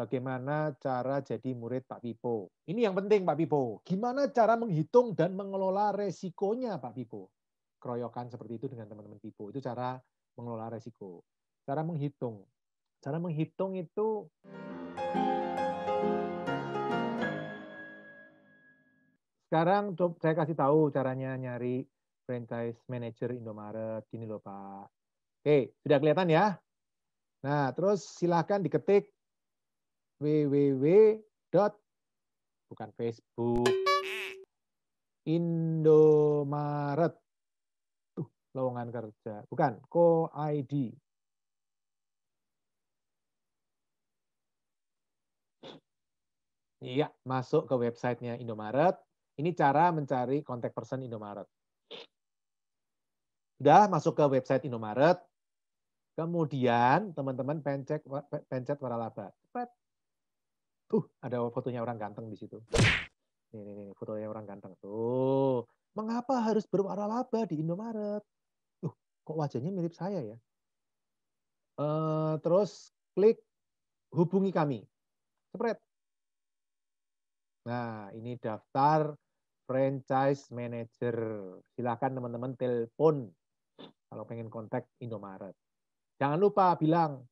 Bagaimana cara jadi murid Pak Pipo? Ini yang penting Pak Pipo. Gimana cara menghitung dan mengelola resikonya Pak Pipo? Keroyokan seperti itu dengan teman-teman Pipo. Itu cara mengelola resiko. Cara menghitung. Cara menghitung itu... Sekarang saya kasih tahu caranya nyari franchise manager Indomaret. Gini loh Pak. Oke, sudah kelihatan ya? Nah, terus silahkan diketik www. bukan Facebook. Indomaret. Tuh, lowongan kerja. Bukan, co-ID. Iya, masuk ke websitenya Indomaret. Ini cara mencari kontak person Indomaret. Sudah masuk ke website Indomaret. Kemudian teman-teman pencet pencet waralaba. Pret uh ada fotonya orang ganteng di situ. Nih, nih, nih, fotonya orang ganteng tuh. Mengapa harus berwarna-laba di Indomaret? Tuh, kok wajahnya mirip saya ya? Uh, terus klik hubungi kami. Spread. Nah, ini daftar franchise manager. Silakan teman-teman telepon kalau pengen kontak Indomaret. Jangan lupa bilang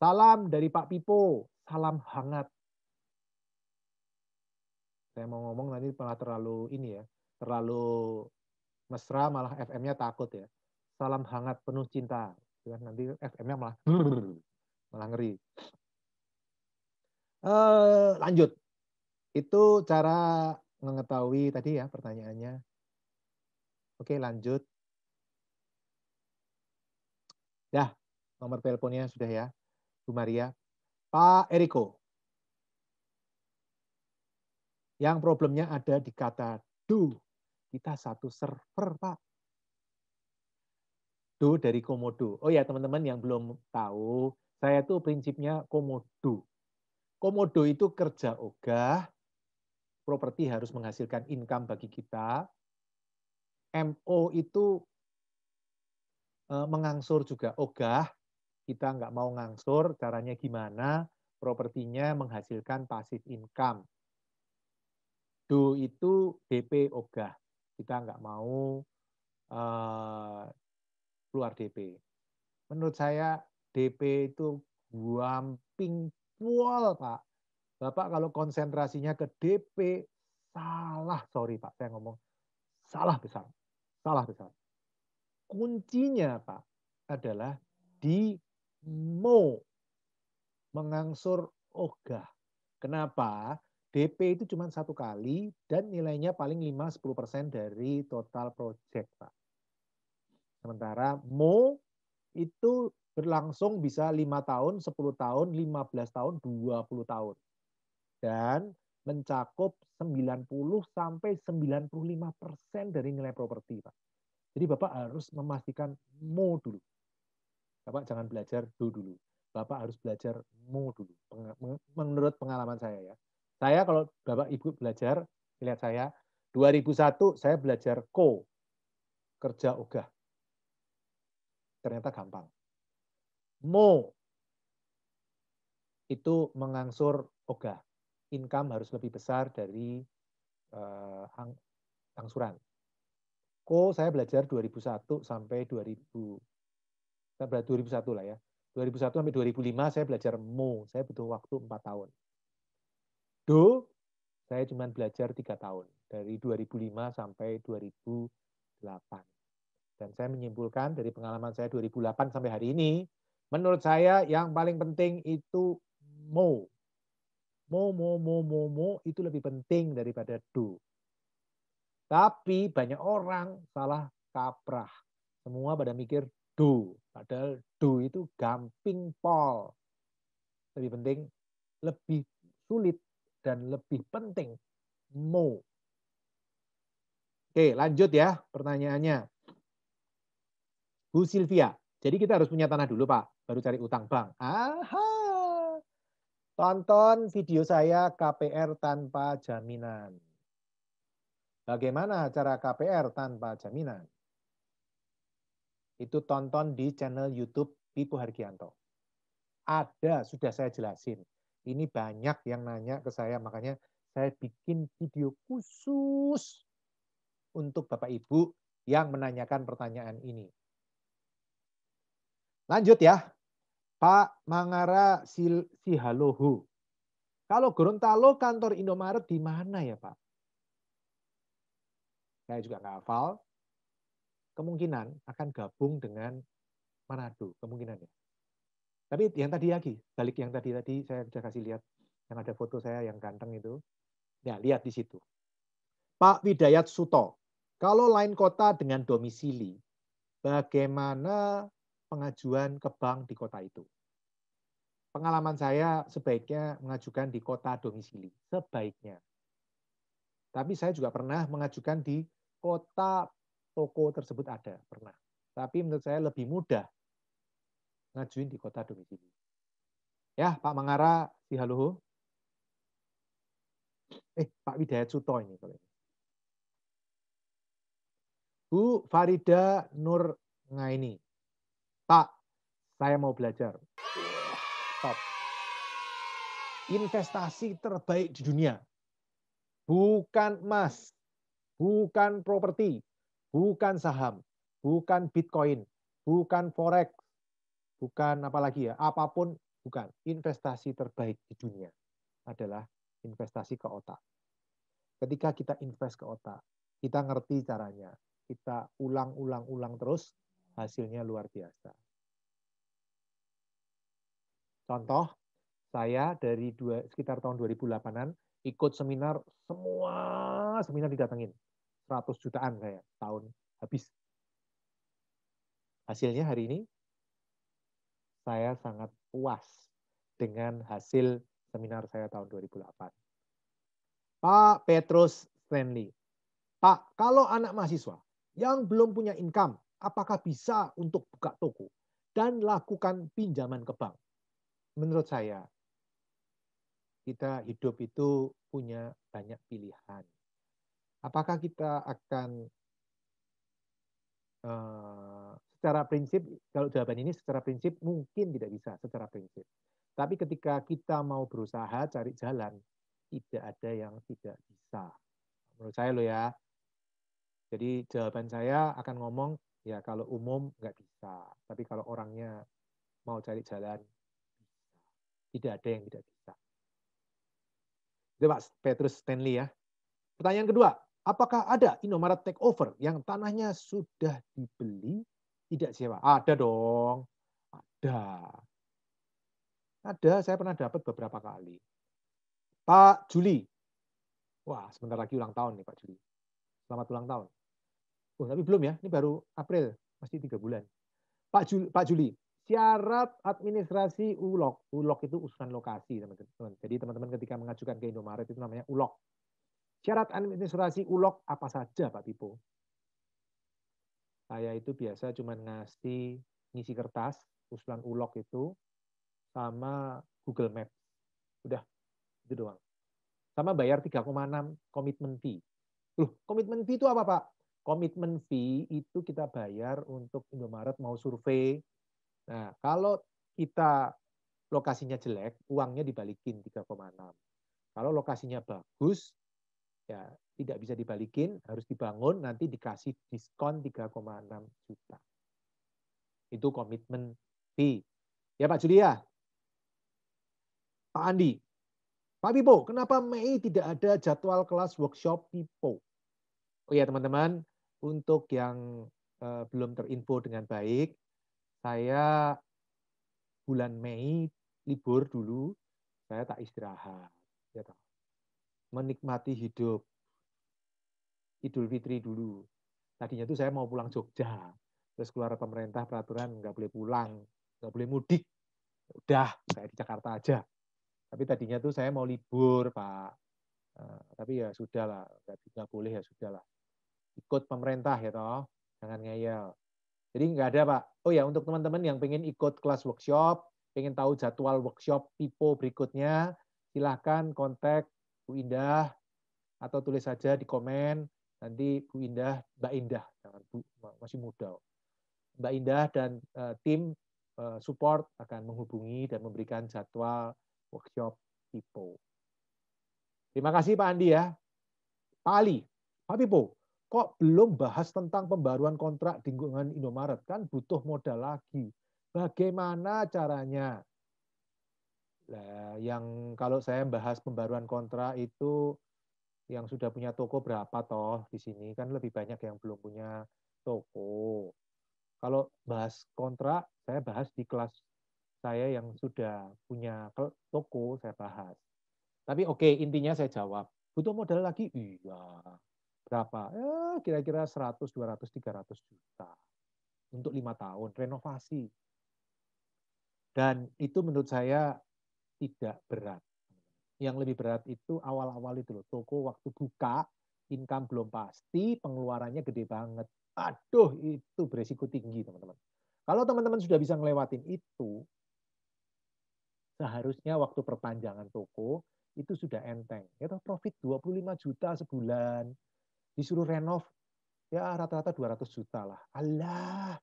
salam dari Pak Pipo, salam hangat saya mau ngomong nanti malah terlalu ini ya, terlalu mesra malah FM-nya takut ya. Salam hangat penuh cinta. Ya, nanti FM-nya malah malah ngeri. Uh, lanjut. Itu cara mengetahui tadi ya pertanyaannya. Oke, lanjut. Ya, nomor teleponnya sudah ya, Bu Maria. Pak Eriko. Yang problemnya ada di kata do. Kita satu server, Pak. Do dari komodo. Oh ya, teman-teman yang belum tahu, saya tuh prinsipnya komodo. Komodo itu kerja ogah, properti harus menghasilkan income bagi kita. MO itu e, mengangsur juga ogah, kita nggak mau ngangsur, caranya gimana, propertinya menghasilkan pasif income. Do itu DP ogah. Kita nggak mau uh, keluar DP. Menurut saya DP itu guamping pol, Pak. Bapak kalau konsentrasinya ke DP, salah. Sorry, Pak, saya ngomong. Salah besar. Salah besar. Kuncinya, Pak, adalah di mo. Mengangsur ogah. Kenapa? DP itu cuma satu kali dan nilainya paling 5-10% dari total project, Pak. Sementara MO itu berlangsung bisa 5 tahun, 10 tahun, 15 tahun, 20 tahun. Dan mencakup 90 sampai 95% dari nilai properti, Pak. Jadi Bapak harus memastikan MO dulu. Bapak jangan belajar do dulu. Bapak harus belajar MO dulu. Menurut pengalaman saya ya saya kalau Bapak Ibu belajar, lihat saya, 2001 saya belajar ko, kerja ogah. Ternyata gampang. Mo, itu mengangsur ogah. Income harus lebih besar dari uh, ang angsuran. Ko saya belajar 2001 sampai 2000 saya belajar 2001 lah ya. 2001 sampai 2005 saya belajar mo, saya butuh waktu 4 tahun. Do, saya cuma belajar tiga tahun, dari 2005 sampai 2008. Dan saya menyimpulkan dari pengalaman saya 2008 sampai hari ini, menurut saya yang paling penting itu mo. Mo, mo, mo, mo, mo itu lebih penting daripada do. Tapi banyak orang salah kaprah. Semua pada mikir do. Padahal do itu gamping pol. Lebih penting, lebih sulit dan lebih penting mau. Oke, lanjut ya pertanyaannya. Bu Silvia, jadi kita harus punya tanah dulu Pak, baru cari utang bank. Aha. Tonton video saya KPR tanpa jaminan. Bagaimana cara KPR tanpa jaminan? Itu tonton di channel YouTube Pipo Hargianto. Ada, sudah saya jelasin. Ini banyak yang nanya ke saya, makanya saya bikin video khusus untuk Bapak Ibu yang menanyakan pertanyaan ini. Lanjut ya. Pak Mangara Sihalohu. Kalau Gorontalo kantor Indomaret di mana ya Pak? Saya juga nggak hafal. Kemungkinan akan gabung dengan Manado. Kemungkinan ya. Tapi yang tadi lagi, balik yang tadi tadi saya sudah kasih lihat yang ada foto saya yang ganteng itu. Ya, lihat di situ. Pak Widayat Suto, kalau lain kota dengan domisili, bagaimana pengajuan ke bank di kota itu? Pengalaman saya sebaiknya mengajukan di kota domisili, sebaiknya. Tapi saya juga pernah mengajukan di kota toko tersebut ada, pernah. Tapi menurut saya lebih mudah ngajuin di kota domisili. Ya, Pak Mangara, di Haluho, Eh, Pak Widayat Suto ini kalau ini. Bu Farida Nur Ngaini. Pak, saya mau belajar. Top. Investasi terbaik di dunia. Bukan emas, bukan properti, bukan saham, bukan bitcoin, bukan forex, bukan apalagi ya, apapun bukan. Investasi terbaik di dunia adalah investasi ke otak. Ketika kita invest ke otak, kita ngerti caranya. Kita ulang-ulang-ulang terus, hasilnya luar biasa. Contoh, saya dari dua, sekitar tahun 2008-an ikut seminar, semua seminar didatengin. 100 jutaan saya tahun habis. Hasilnya hari ini saya sangat puas dengan hasil seminar saya tahun 2008. Pak Petrus Stanley, Pak, kalau anak mahasiswa yang belum punya income, apakah bisa untuk buka toko dan lakukan pinjaman ke bank? Menurut saya, kita hidup itu punya banyak pilihan. Apakah kita akan eh, secara prinsip, kalau jawaban ini secara prinsip mungkin tidak bisa secara prinsip. Tapi ketika kita mau berusaha cari jalan, tidak ada yang tidak bisa. Menurut saya lo ya. Jadi jawaban saya akan ngomong, ya kalau umum nggak bisa. Tapi kalau orangnya mau cari jalan, tidak ada yang tidak bisa. Itu Pak Petrus Stanley ya. Pertanyaan kedua, apakah ada Indomaret takeover yang tanahnya sudah dibeli tidak sewa. Ada dong. Ada. Ada, saya pernah dapat beberapa kali. Pak Juli. Wah, sebentar lagi ulang tahun nih Pak Juli. Selamat ulang tahun. Oh, tapi belum ya. Ini baru April, masih tiga bulan. Pak Juli, Pak Juli, syarat administrasi ulok. Ulok itu usulan lokasi, teman-teman. Jadi teman-teman ketika mengajukan ke Indomaret itu namanya ulok. Syarat administrasi ulok apa saja, Pak Pipo? saya itu biasa cuma ngasih ngisi kertas usulan ulok itu sama Google Maps udah itu doang sama bayar 3,6 komitmen fee loh komitmen fee itu apa pak komitmen fee itu kita bayar untuk Indomaret mau survei nah kalau kita lokasinya jelek uangnya dibalikin 3,6 kalau lokasinya bagus ya tidak bisa dibalikin, harus dibangun, nanti dikasih diskon 3,6 juta. Itu komitmen B. Ya Pak Julia, Pak Andi, Pak Pipo, kenapa Mei tidak ada jadwal kelas workshop Pipo? Oh ya teman-teman, untuk yang eh, belum terinfo dengan baik, saya bulan Mei libur dulu, saya tak istirahat. Ya, menikmati hidup. Idul Fitri dulu. Tadinya itu saya mau pulang Jogja. Terus keluar pemerintah peraturan nggak boleh pulang, nggak boleh mudik. Ya udah, saya di Jakarta aja. Tapi tadinya tuh saya mau libur, Pak. Uh, tapi ya sudah lah, nggak boleh ya sudah lah. Ikut pemerintah ya toh, jangan ngeyel. Jadi nggak ada Pak. Oh ya untuk teman-teman yang pengen ikut kelas workshop, pengen tahu jadwal workshop tipe berikutnya, silahkan kontak Bu Indah atau tulis saja di komen Nanti Bu Indah, Mbak Indah, jangan Bu, masih muda. Mbak Indah dan uh, tim uh, support akan menghubungi dan memberikan jadwal workshop Pipo. Terima kasih Pak Andi ya. Pak Ali, Pak Pipo, kok belum bahas tentang pembaruan kontrak di lingkungan Indomaret? Kan butuh modal lagi. Bagaimana caranya? Nah, yang kalau saya bahas pembaruan kontrak itu yang sudah punya toko berapa toh di sini kan lebih banyak yang belum punya toko. Kalau bahas kontrak, saya bahas di kelas saya yang sudah punya toko, saya bahas. Tapi oke, okay, intinya saya jawab. Butuh modal lagi? Iya. Berapa? Ya, kira-kira 100, 200, 300 juta. Untuk lima tahun, renovasi. Dan itu menurut saya tidak berat yang lebih berat itu awal-awal itu loh. Toko waktu buka, income belum pasti, pengeluarannya gede banget. Aduh, itu beresiko tinggi, teman-teman. Kalau teman-teman sudah bisa ngelewatin itu, seharusnya waktu perpanjangan toko itu sudah enteng. Ya toh profit 25 juta sebulan. Disuruh renov ya rata-rata 200 juta lah. Allah.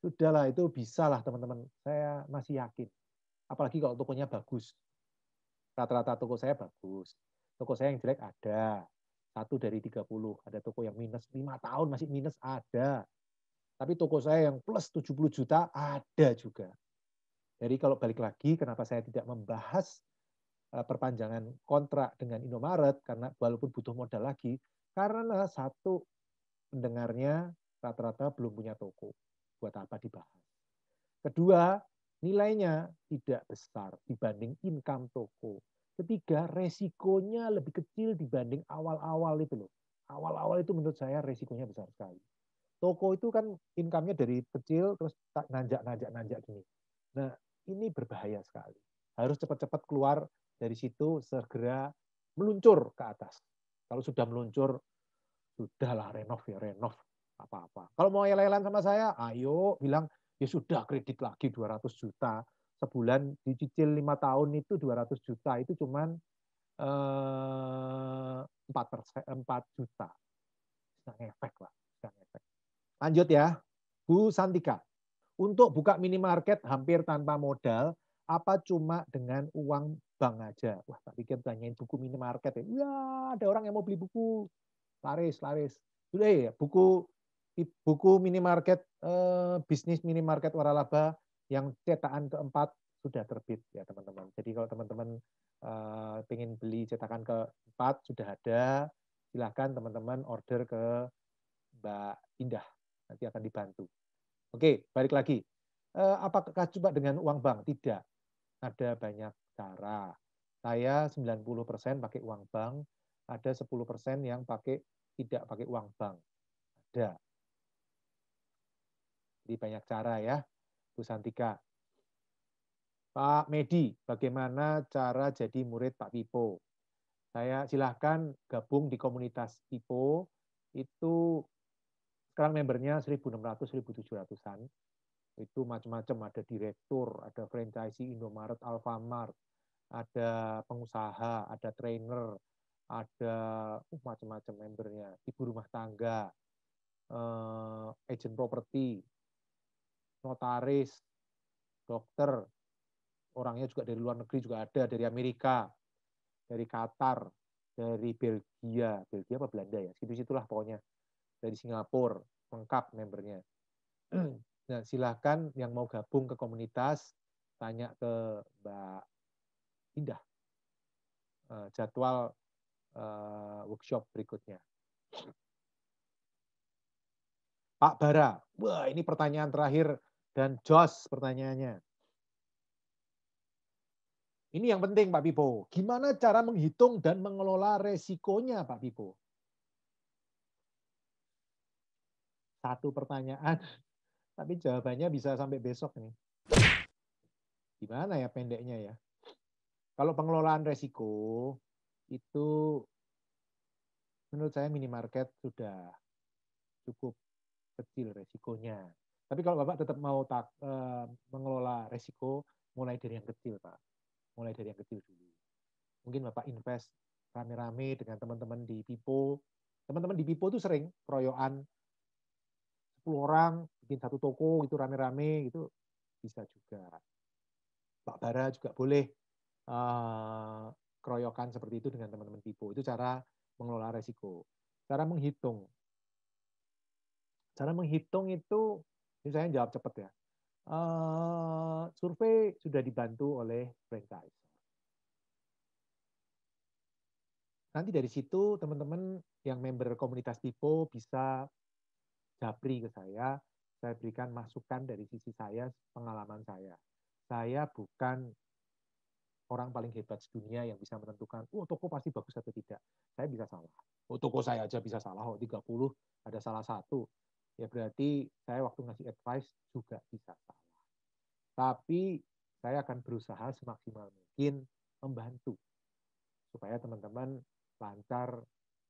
Sudahlah itu bisa lah teman-teman. Saya masih yakin. Apalagi kalau tokonya bagus rata-rata toko saya bagus. Toko saya yang jelek ada. Satu dari 30. Ada toko yang minus 5 tahun masih minus ada. Tapi toko saya yang plus 70 juta ada juga. Jadi kalau balik lagi, kenapa saya tidak membahas eh, perpanjangan kontrak dengan Indomaret, karena walaupun butuh modal lagi, karena satu, pendengarnya rata-rata belum punya toko. Buat apa dibahas. Kedua, Nilainya tidak besar dibanding income toko. Ketiga, resikonya lebih kecil dibanding awal-awal itu loh. Awal-awal itu menurut saya resikonya besar sekali. Toko itu kan income-nya dari kecil terus tak nanjak-nanjak-nanjak gini. Nah, ini berbahaya sekali. Harus cepat-cepat keluar dari situ segera meluncur ke atas. Kalau sudah meluncur, sudahlah renov ya renov apa-apa. Kalau mau lelan sama saya, ayo bilang ya sudah kredit lagi 200 juta sebulan dicicil lima tahun itu 200 juta itu cuman eh, empat persen empat juta sedang efek lah sedang efek lanjut ya Bu Santika untuk buka minimarket hampir tanpa modal apa cuma dengan uang bank aja wah tak pikir tanyain buku minimarket ya Wah, ya, ada orang yang mau beli buku laris laris sudah eh, ya buku buku minimarket eh, bisnis minimarket waralaba yang cetakan keempat sudah terbit ya teman-teman. Jadi kalau teman-teman eh, ingin pengen beli cetakan keempat sudah ada, silahkan teman-teman order ke Mbak Indah nanti akan dibantu. Oke, balik lagi. Eh, apakah coba dengan uang bank? Tidak. Ada banyak cara. Saya 90% pakai uang bank, ada 10% yang pakai tidak pakai uang bank. Ada di banyak cara ya, Bu Santika. Pak Medi, bagaimana cara jadi murid Pak Pipo? Saya silahkan gabung di komunitas Pipo, itu sekarang membernya 1.600-1.700-an, itu macam-macam, ada direktur, ada franchise Indomaret, Alfamart, ada pengusaha, ada trainer, ada uh, macam-macam membernya, ibu rumah tangga, uh, agent property, notaris, dokter, orangnya juga dari luar negeri juga ada, dari Amerika, dari Qatar, dari Belgia, Belgia apa Belanda ya, situ-situlah pokoknya, dari Singapura, lengkap membernya. Nah, silahkan yang mau gabung ke komunitas, tanya ke Mbak Indah eh, jadwal eh, workshop berikutnya. Pak Bara, wah ini pertanyaan terakhir dan Jos pertanyaannya. Ini yang penting Pak Pipo. Gimana cara menghitung dan mengelola resikonya Pak Pipo? Satu pertanyaan, tapi jawabannya bisa sampai besok nih. Gimana ya pendeknya ya? Kalau pengelolaan resiko itu menurut saya minimarket sudah cukup kecil resikonya. Tapi kalau Bapak tetap mau tak, e, eh, mengelola resiko, mulai dari yang kecil, Pak. Mulai dari yang kecil dulu. Mungkin Bapak invest rame-rame dengan teman-teman di Pipo. Teman-teman di Pipo itu sering keroyokan 10 orang bikin satu toko itu rame-rame itu bisa juga. Pak Bara juga boleh uh, keroyokan seperti itu dengan teman-teman Pipo. Itu cara mengelola resiko. Cara menghitung. Cara menghitung itu ini saya jawab cepat ya. Uh, survei sudah dibantu oleh franchise. Nanti dari situ teman-teman yang member komunitas Tipo bisa japri ke saya, saya berikan masukan dari sisi saya, pengalaman saya. Saya bukan orang paling hebat di dunia yang bisa menentukan, oh toko pasti bagus atau tidak. Saya bisa salah. Oh toko saya aja bisa salah, oh 30 ada salah satu ya berarti saya waktu ngasih advice juga bisa salah. Tapi saya akan berusaha semaksimal mungkin membantu supaya teman-teman lancar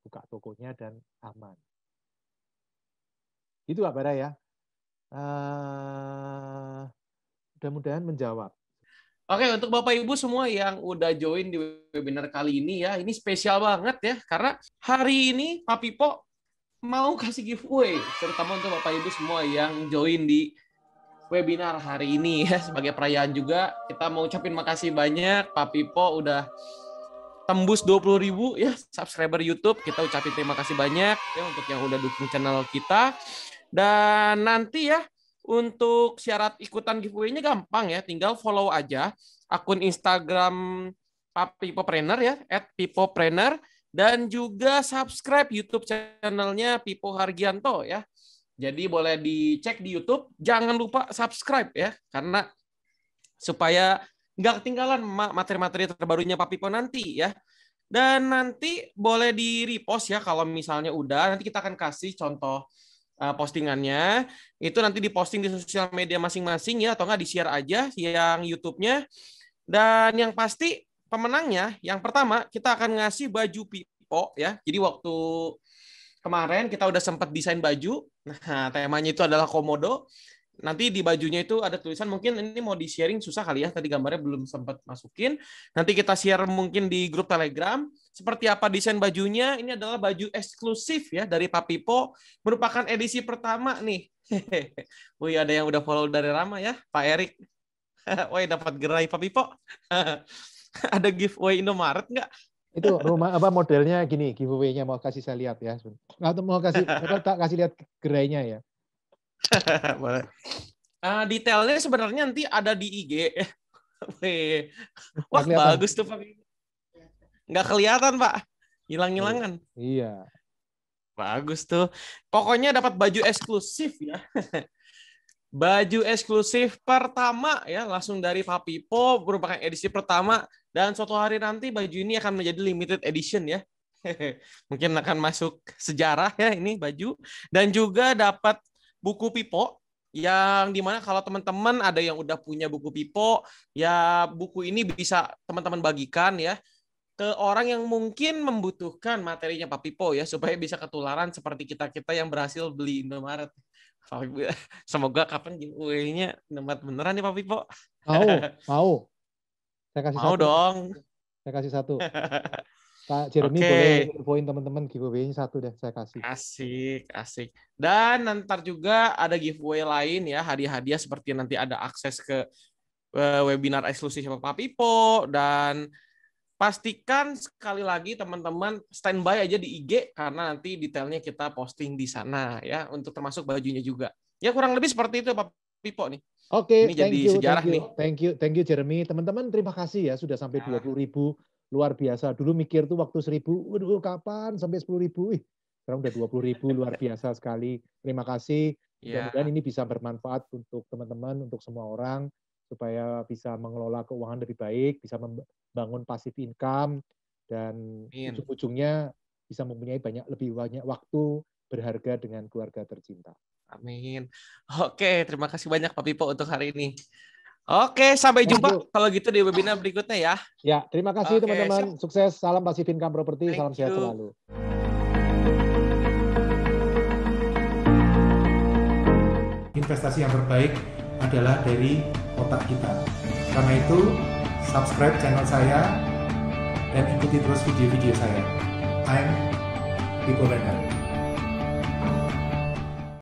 buka tokonya dan aman. Gitu Pak Bara ya. Uh, mudah-mudahan menjawab. Oke, untuk Bapak Ibu semua yang udah join di webinar kali ini ya, ini spesial banget ya, karena hari ini Pak mau kasih giveaway terutama untuk Bapak Ibu semua yang join di webinar hari ini ya sebagai perayaan juga kita mau ucapin makasih banyak Pak Pipo udah tembus 20 ribu ya subscriber YouTube kita ucapin terima kasih banyak ya untuk yang udah dukung channel kita dan nanti ya untuk syarat ikutan giveaway-nya gampang ya tinggal follow aja akun Instagram Pak Pipo prener ya at Pipo Trainer dan juga subscribe YouTube channelnya Pipo Hargianto ya. Jadi boleh dicek di YouTube. Jangan lupa subscribe ya, karena supaya nggak ketinggalan materi-materi terbarunya Pak Pipo nanti ya. Dan nanti boleh di repost ya kalau misalnya udah. Nanti kita akan kasih contoh eh, postingannya. Itu nanti diposting di sosial media masing-masing ya, atau nggak di-share aja yang YouTube-nya. Dan yang pasti pemenangnya yang pertama kita akan ngasih baju Pipo ya. Jadi waktu kemarin kita udah sempat desain baju. Nah, temanya itu adalah komodo. Nanti di bajunya itu ada tulisan mungkin ini mau di sharing susah kali ya tadi gambarnya belum sempat masukin. Nanti kita share mungkin di grup Telegram seperti apa desain bajunya. Ini adalah baju eksklusif ya dari Pak merupakan edisi pertama nih. Wih, ada yang udah follow dari Rama ya, Pak Erik. Woi, dapat gerai Pak ada giveaway Indomaret nggak? itu rumah apa modelnya gini giveaway-nya mau kasih saya lihat ya atau mau kasih apa tak kasih lihat gerainya ya boleh uh, detailnya sebenarnya nanti ada di IG wah kelihatan. bagus tuh pak nggak kelihatan pak hilang-hilangan iya bagus tuh pokoknya dapat baju eksklusif ya baju eksklusif pertama ya langsung dari Papi Po merupakan edisi pertama dan suatu hari nanti baju ini akan menjadi limited edition ya. Mungkin akan masuk sejarah ya ini baju dan juga dapat buku Pipo yang dimana kalau teman-teman ada yang udah punya buku Pipo ya buku ini bisa teman-teman bagikan ya ke orang yang mungkin membutuhkan materinya Pak Pipo ya supaya bisa ketularan seperti kita kita yang berhasil beli Indomaret. Papi, semoga kapan giveaway-nya nembat beneran nih Pak Pipo. Mau, mau. Saya kasih mau satu. dong. Saya kasih satu. Pak Jeremy okay. boleh poin teman-teman giveaway-nya satu deh saya kasih. Asik, asik. Dan nanti juga ada giveaway lain ya, hadiah-hadiah seperti nanti ada akses ke eh, webinar eksklusif sama Pak Pipo dan Pastikan sekali lagi teman-teman standby aja di IG karena nanti detailnya kita posting di sana ya untuk termasuk bajunya juga. Ya kurang lebih seperti itu Pak Pipo nih. Oke, okay, ini thank jadi you, sejarah thank you, nih. Thank you, thank you Jeremy. Teman-teman terima kasih ya sudah sampai nah. dua puluh ribu luar biasa. Dulu mikir tuh waktu seribu, waduh kapan sampai sepuluh ribu? Ih, sekarang udah dua puluh ribu luar biasa sekali. Terima kasih. Ya. Mudah-mudahan ini bisa bermanfaat untuk teman-teman, untuk semua orang supaya bisa mengelola keuangan lebih baik, bisa membangun pasif income dan ujung-ujungnya bisa mempunyai banyak lebih banyak waktu berharga dengan keluarga tercinta. Amin. Oke, terima kasih banyak Pak Pipo untuk hari ini. Oke, sampai jumpa kalau gitu di webinar berikutnya ya. Ya, terima kasih teman-teman. Sukses, salam pasif income property, Thank salam you. sehat selalu. investasi yang terbaik adalah dari otak kita. Karena itu, subscribe channel saya dan ikuti terus video-video saya. I'm Pipo Lender.